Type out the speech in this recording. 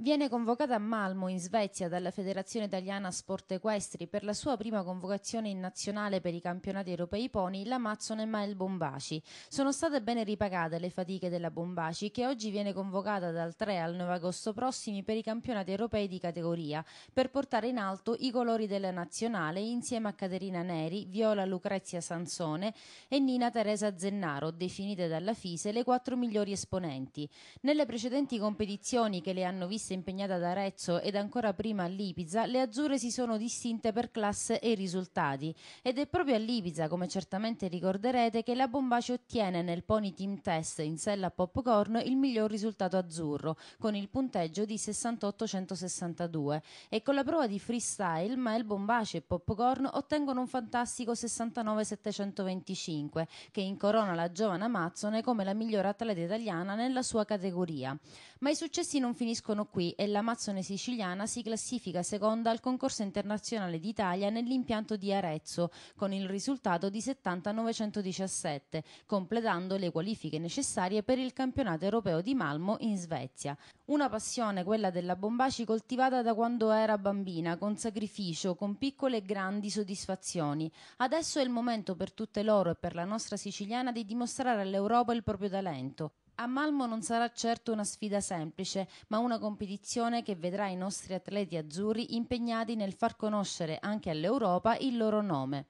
Viene convocata a Malmo, in Svezia, dalla Federazione Italiana Sport Equestri per la sua prima convocazione in nazionale per i campionati europei poni l'Amazzone Mael Bombaci. Sono state bene ripagate le fatiche della Bombaci, che oggi viene convocata dal 3 al 9 agosto prossimi per i campionati europei di categoria, per portare in alto i colori della nazionale insieme a Caterina Neri, Viola Lucrezia Sansone e Nina Teresa Zennaro, definite dalla FISE le quattro migliori esponenti. Nelle precedenti competizioni che le hanno viste stessa impegnata ad Arezzo ed ancora prima a Lipiza, le azzurre si sono distinte per classe e risultati. Ed è proprio a Lipiza, come certamente ricorderete, che la Bombaci ottiene nel Pony Team Test in sella Popcorn il miglior risultato azzurro, con il punteggio di 68-162. E con la prova di freestyle, Mel Bombaci e Popcorn ottengono un fantastico 69-725, che incorona la giovane Amazzone come la miglior atleta italiana nella sua categoria. Ma i successi non finiscono qui qui e l'Amazzone siciliana si classifica seconda al concorso internazionale d'Italia nell'impianto di Arezzo, con il risultato di 70-917, completando le qualifiche necessarie per il campionato europeo di Malmo in Svezia. Una passione, quella della Bombaci, coltivata da quando era bambina, con sacrificio, con piccole e grandi soddisfazioni. Adesso è il momento per tutte loro e per la nostra siciliana di dimostrare all'Europa il proprio talento. A Malmo non sarà certo una sfida semplice, ma una competizione che vedrà i nostri atleti azzurri impegnati nel far conoscere anche all'Europa il loro nome.